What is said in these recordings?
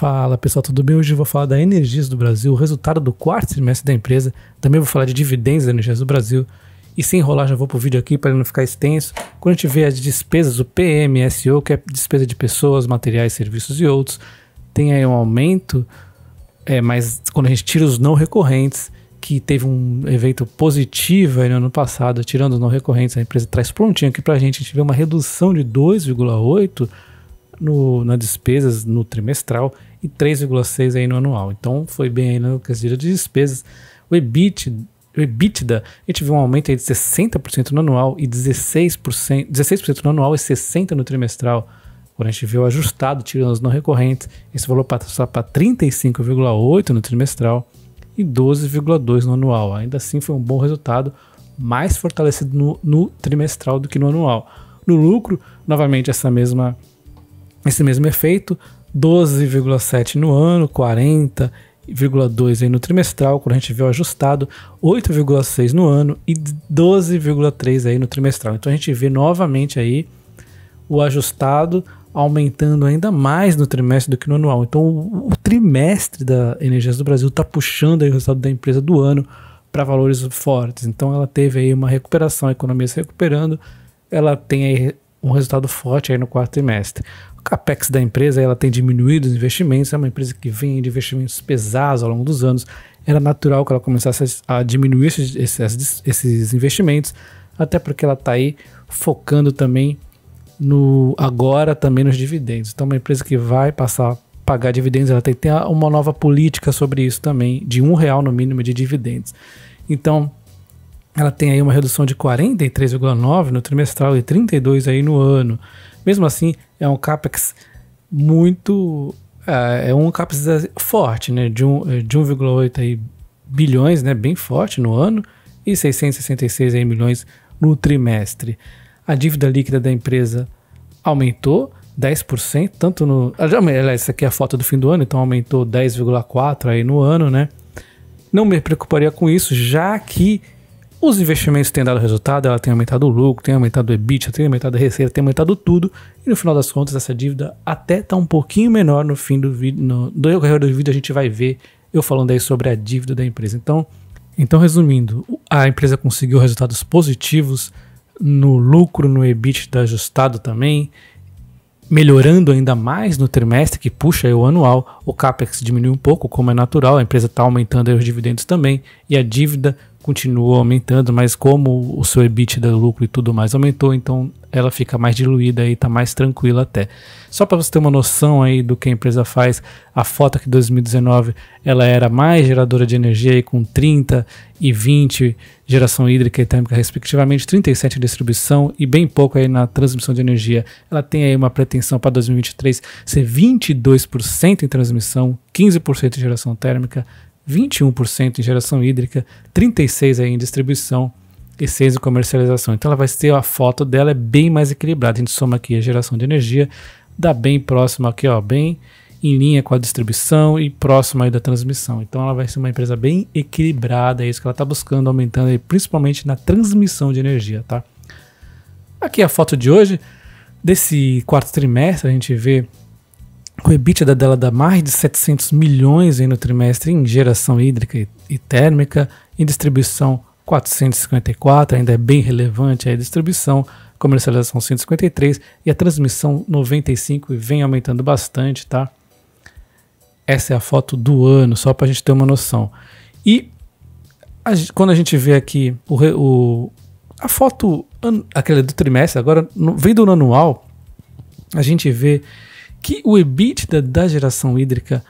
Fala pessoal, tudo bem? Hoje eu vou falar da Energias do Brasil, o resultado do quarto trimestre da empresa. Também vou falar de dividendos da Energias do Brasil. E sem enrolar, já vou pro vídeo aqui para não ficar extenso. Quando a gente vê as despesas, o PMSO, que é despesa de pessoas, materiais, serviços e outros, tem aí um aumento, é, mas quando a gente tira os não recorrentes, que teve um evento positivo no ano passado, tirando os não recorrentes, a empresa traz prontinho aqui para a gente, a gente vê uma redução de 2,8% no, nas despesas no trimestral e 3,6 aí no anual. Então foi bem aí no quesito de despesas. O EBIT, o EBITDA, a gente viu um aumento aí de 60% no anual e 16%, 16% no anual e 60% no trimestral. Quando a gente viu ajustado, tirando os não recorrentes, esse valor passou para 35,8 no trimestral e 12,2 no anual. Ainda assim foi um bom resultado, mais fortalecido no, no trimestral do que no anual. No lucro, novamente essa mesma esse mesmo efeito, 12,7 no ano, 40,2 no trimestral, quando a gente vê o ajustado, 8,6 no ano e 12,3 aí no trimestral. Então a gente vê novamente aí o ajustado aumentando ainda mais no trimestre do que no anual. Então o, o trimestre da Energias do Brasil está puxando aí o resultado da empresa do ano para valores fortes. Então ela teve aí uma recuperação, a economia se recuperando, ela tem aí um resultado forte aí no quarto trimestre capex da empresa ela tem diminuído os investimentos, é uma empresa que vem de investimentos pesados ao longo dos anos. Era natural que ela começasse a diminuir esses, esses, esses investimentos, até porque ela está aí focando também no agora também nos dividendos. Então, uma empresa que vai passar a pagar dividendos, ela tem que ter uma nova política sobre isso também, de um real no mínimo de dividendos. Então, ela tem aí uma redução de 43,9 no trimestral e 32 aí no ano. Mesmo assim, é um CAPEX muito. É, é um CAPEX é, forte, né? De, um, é, de 1,8 bilhões, né? Bem forte no ano, e 666 milhões no trimestre. A dívida líquida da empresa aumentou 10%, tanto no. Essa ah, aqui é a foto do fim do ano, então aumentou 10,4% aí no ano, né? Não me preocuparia com isso, já que os investimentos têm dado resultado, ela tem aumentado o lucro, tem aumentado o EBITDA, tem aumentado a receita, tem aumentado tudo. E no final das contas, essa dívida até está um pouquinho menor no fim do vídeo. No decorrer do vídeo, a gente vai ver eu falando aí sobre a dívida da empresa. Então, então resumindo, a empresa conseguiu resultados positivos no lucro, no EBITDA ajustado também, melhorando ainda mais no trimestre, que puxa o anual. O CAPEX diminui um pouco, como é natural, a empresa está aumentando os dividendos também, e a dívida continua aumentando, mas como o seu EBITDA, lucro e tudo mais aumentou, então ela fica mais diluída e está mais tranquila até. Só para você ter uma noção aí do que a empresa faz, a foto que 2019 ela era mais geradora de energia aí, com 30 e 20 geração hídrica e térmica respectivamente, 37 em distribuição e bem pouco aí na transmissão de energia. Ela tem aí uma pretensão para 2023 ser 22% em transmissão, 15% em geração térmica, 21% em geração hídrica, 36% em distribuição e 6% em comercialização. Então ela vai ser a foto dela é bem mais equilibrada. A gente soma aqui a geração de energia, dá bem próximo aqui, ó, bem em linha com a distribuição e próximo aí da transmissão. Então ela vai ser uma empresa bem equilibrada, é isso que ela está buscando, aumentando aí, principalmente na transmissão de energia, tá? Aqui é a foto de hoje, desse quarto trimestre, a gente vê com o EBITDA dela dá mais de 700 milhões no trimestre em geração hídrica e, e, térmica, em distribuição 454, ainda é bem relevante a distribuição, comercialização 153 e a transmissão 95 e vem aumentando bastante, tá? Essa é a foto do ano, só para a gente ter uma noção. E a, quando a gente vê aqui o, o a foto, an, aquela do trimestre, agora no, do no anual, a gente vê que o EBITDA da geração hídrica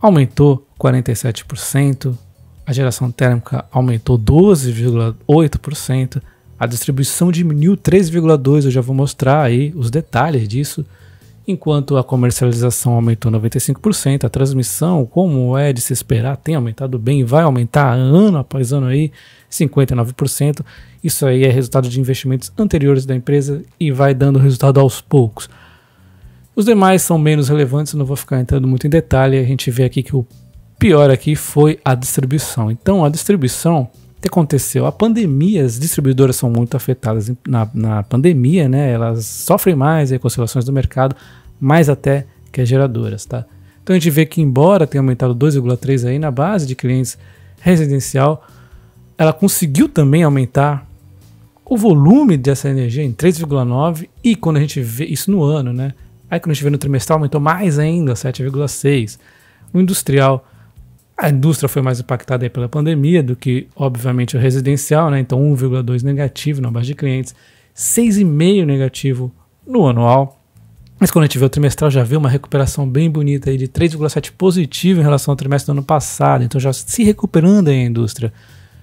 aumentou 47%, a geração térmica aumentou 12,8%, a distribuição diminuiu 3,2%, eu já vou mostrar aí os detalhes disso, enquanto a comercialização aumentou 95%, a transmissão, como é de se esperar, tem aumentado bem e vai aumentar ano após ano aí, 59%. Isso aí é resultado de investimentos anteriores da empresa e vai dando resultado aos poucos. Os demais são menos relevantes, não vou ficar entrando muito em detalhe. A gente vê aqui que o pior aqui foi a distribuição. Então, a distribuição, o que aconteceu? A pandemia, as distribuidoras são muito afetadas na, na pandemia, né? Elas sofrem mais as conciliações do mercado, mais até que as geradoras, tá? Então a gente vê que embora tenha aumentado 2,3 aí na base de clientes residencial, ela conseguiu também aumentar o volume dessa energia em 3,9 e quando a gente vê isso no ano, né? Aí quando a gente vê no trimestral aumentou mais ainda, 7,6. No industrial, a indústria foi mais impactada pela pandemia do que, obviamente, o residencial, né? Então 1,2 negativo na base de clientes, 6,5 negativo no anual. Mas quando a gente vê o trimestral, já vê uma recuperação bem bonita aí de 3,7 positivo em relação ao trimestre do ano passado. Então já se recuperando aí a indústria.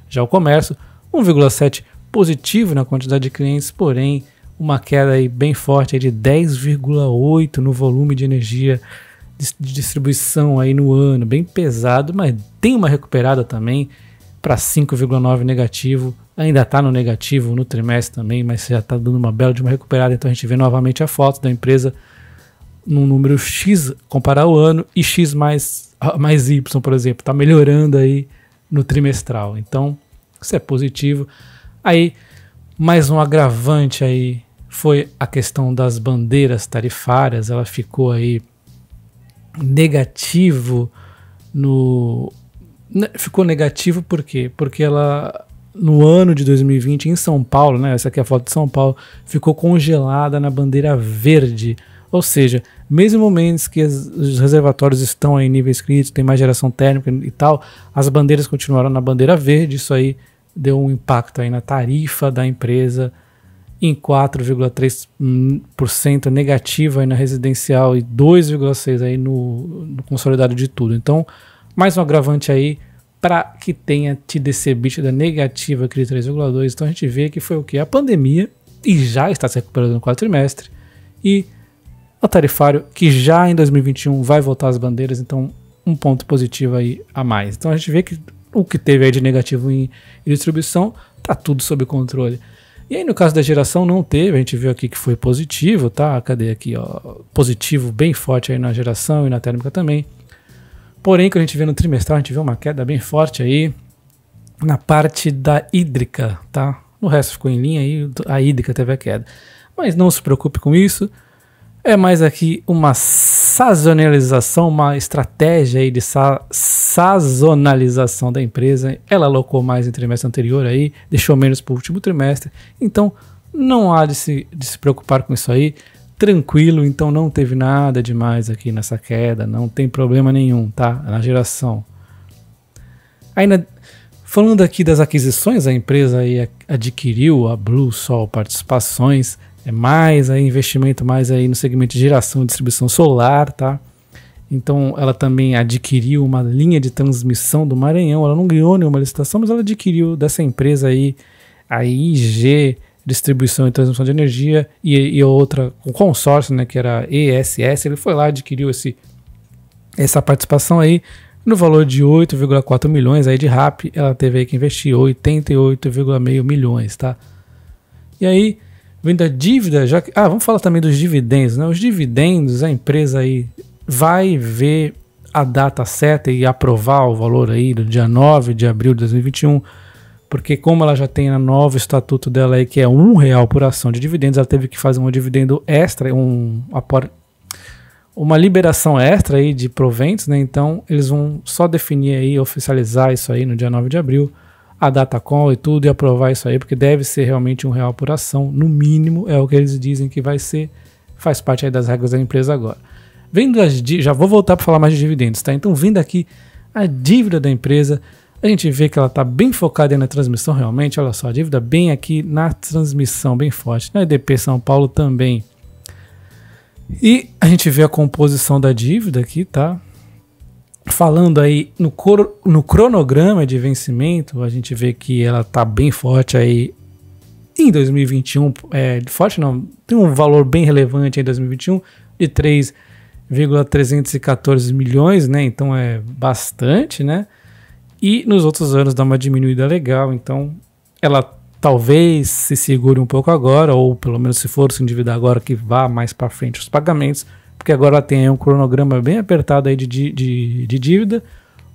Já o comércio, 1,7 positivo na quantidade de clientes, porém uma queda aí bem forte aí de 10,8 no volume de energia de distribuição aí no ano, bem pesado, mas tem uma recuperada também para 5,9 negativo. Ainda está no negativo no trimestre também, mas já está dando uma bela de uma recuperada. Então a gente vê novamente a foto da empresa num número X comparar o ano e X mais, mais Y, por exemplo. Está melhorando aí no trimestral. Então, isso é positivo. Aí, mais um agravante aí foi a questão das bandeiras tarifárias, ela ficou aí negativo no né, ficou negativo por quê? Porque ela no ano de 2020 em São Paulo, né? Essa aqui é a foto de São Paulo, ficou congelada na bandeira verde. Ou seja, mesmo momentos que os reservatórios estão em nível escrito, tem mais geração térmica e tal, as bandeiras continuaram na bandeira verde. Isso aí deu um impacto aí na tarifa da empresa em 4,3% negativa aí na residencial e 2,6% aí no, no, consolidado de tudo. Então, mais um agravante aí para que tenha TDC da negativa aqui de 3,2%. Então a gente vê que foi o que? A pandemia, e já está se recuperando no quarto trimestre, e o tarifário, que já em 2021 vai voltar às bandeiras, então um ponto positivo aí a mais. Então a gente vê que o que teve aí de negativo em, em distribuição está tudo sob controle. E aí, no caso da geração, não teve. A gente viu aqui que foi positivo, tá? Cadê aqui, ó? Positivo bem forte aí na geração e na térmica também. Porém, que a gente vê no trimestral, a gente vê uma queda bem forte aí na parte da hídrica, tá? No resto ficou em linha aí, a hídrica teve a queda. Mas não se preocupe com isso. É mais aqui uma sazonalização, uma estratégia aí de sa sazonalização da empresa. Ela alocou mais no trimestre anterior aí, deixou menos para o último trimestre. Então não há de se, de se preocupar com isso aí. Tranquilo, então não teve nada demais aqui nessa queda, não tem problema nenhum, tá? Na geração. Ainda falando aqui das aquisições, a empresa aí adquiriu a Blue Sol Participações é mais aí, investimento mais aí no segmento de geração e distribuição solar, tá? Então ela também adquiriu uma linha de transmissão do Maranhão. Ela não ganhou nenhuma licitação, mas ela adquiriu dessa empresa aí, a IG Distribuição e Transmissão de Energia, e, e outra, um consórcio, né, que era ESS. Ele foi lá, adquiriu esse, essa participação aí no valor de 8,4 milhões aí de RAP. Ela teve aí que investir 88,5 milhões, tá? E aí Vem da dívida, já que. Ah, vamos falar também dos dividendos, né? Os dividendos, a empresa aí vai ver a data certa e aprovar o valor aí do dia 9 de abril de 2021, porque como ela já tem a nova estatuto dela aí, que é um real por ação de dividendos, ela teve que fazer um dividendo extra, um uma liberação extra aí de proventos, né? Então eles vão só definir aí, oficializar isso aí no dia 9 de abril a call e tudo e aprovar isso aí, porque deve ser realmente um real por ação, no mínimo é o que eles dizem que vai ser, faz parte aí das regras da empresa agora. Vendo as já vou voltar para falar mais de dividendos, tá? Então, vindo aqui a dívida da empresa, a gente vê que ela está bem focada na transmissão realmente, olha só, a dívida bem aqui na transmissão, bem forte. Na EDP São Paulo também. E a gente vê a composição da dívida aqui, tá? falando aí no, cor, no cronograma de vencimento, a gente vê que ela tá bem forte aí em 2021. É, forte não, tem um valor bem relevante em 2021 de 3,314 milhões, né? Então é bastante, né? E nos outros anos dá uma diminuída legal, então ela talvez se segure um pouco agora, ou pelo menos se for se endividar agora que vá mais para frente os pagamentos porque agora ela tem um cronograma bem apertado aí de, de, de dívida,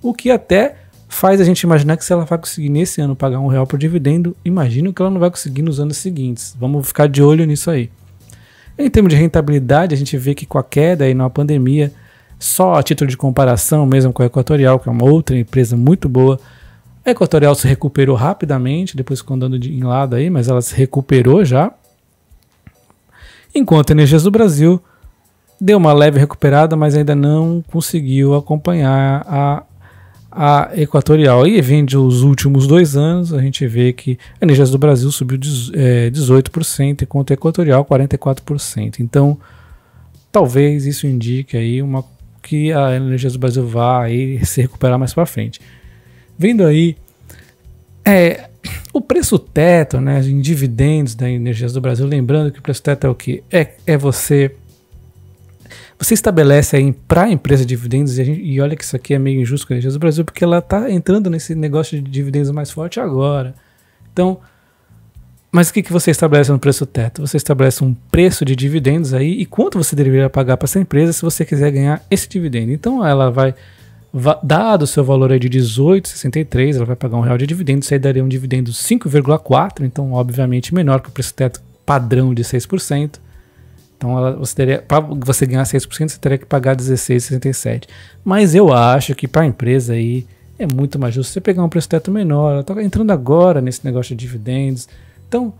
o que até faz a gente imaginar que se ela vai conseguir nesse ano pagar um real por dividendo, imagino que ela não vai conseguir nos anos seguintes. Vamos ficar de olho nisso aí. Em termos de rentabilidade, a gente vê que com a queda aí na pandemia, só a título de comparação, mesmo com a Equatorial, que é uma outra empresa muito boa, a Equatorial se recuperou rapidamente, depois ficou andando de em lado aí, mas ela se recuperou já. Enquanto a Energias do Brasil deu uma leve recuperada, mas ainda não conseguiu acompanhar a, a Equatorial. E vendo os últimos dois anos, a gente vê que a Energias do Brasil subiu 18%, eh, enquanto a Equatorial 44%. Então, talvez isso indique aí uma, que a Energias do Brasil vá aí se recuperar mais para frente. Vendo aí é, o preço teto né, em dividendos da Energias do Brasil, lembrando que o preço teto é o que? É, é você você estabelece aí para a empresa dividendos, e, a gente, e, olha que isso aqui é meio injusto com a do Brasil, porque ela está entrando nesse negócio de dividendos mais forte agora. Então, mas o que, que você estabelece no preço teto? Você estabelece um preço de dividendos aí e quanto você deveria pagar para essa empresa se você quiser ganhar esse dividendo. Então ela vai, dado o seu valor aí de 18,63, ela vai pagar um real de dividendo, isso aí daria um dividendo 5,4, então obviamente menor que o preço teto padrão de 6%. Então ela, você teria para você ganhar 6%, você teria que pagar 16,67. Mas eu acho que para a empresa aí é muito mais justo você pegar um preço teto menor. Ela está entrando agora nesse negócio de dividendos. Então,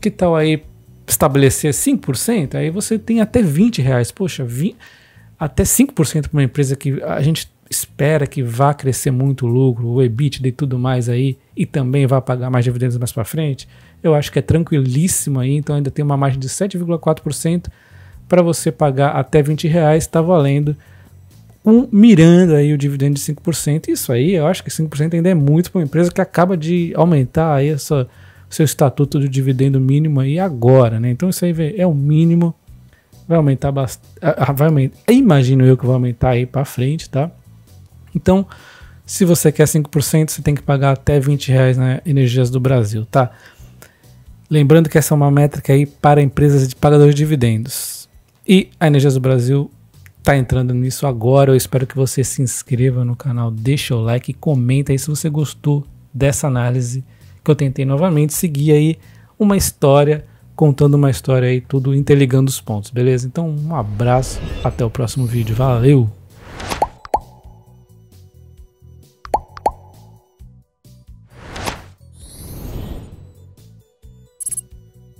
que tal aí estabelecer 5%? Aí você tem até 20 reais. Poxa, 20, até 5% para uma empresa que a gente espera que vá crescer muito o lucro, o EBIT e tudo mais aí, e também vá pagar mais dividendos mais para frente, eu acho que é tranquilíssimo aí, então ainda tem uma margem de 7,4% para você pagar até 20 reais, está valendo um mirando aí o dividendo de 5%. Isso aí, eu acho que 5% ainda é muito para uma empresa que acaba de aumentar aí essa, seu estatuto de dividendo mínimo aí agora, né? Então isso aí é o mínimo vai aumentar bastante. Vai aumentar, imagino eu que vai aumentar aí para frente, tá? Então, se você quer 5%, você tem que pagar até 20 reais na Energias do Brasil, tá? Lembrando que essa é uma métrica aí para empresas de pagadores de dividendos. E a Energias do Brasil está entrando nisso agora. Eu espero que você se inscreva no canal, deixa o like, comenta aí se você gostou dessa análise que eu tentei novamente seguir aí uma história, contando uma história aí, tudo interligando os pontos, beleza? Então, um abraço, até o próximo vídeo. Valeu!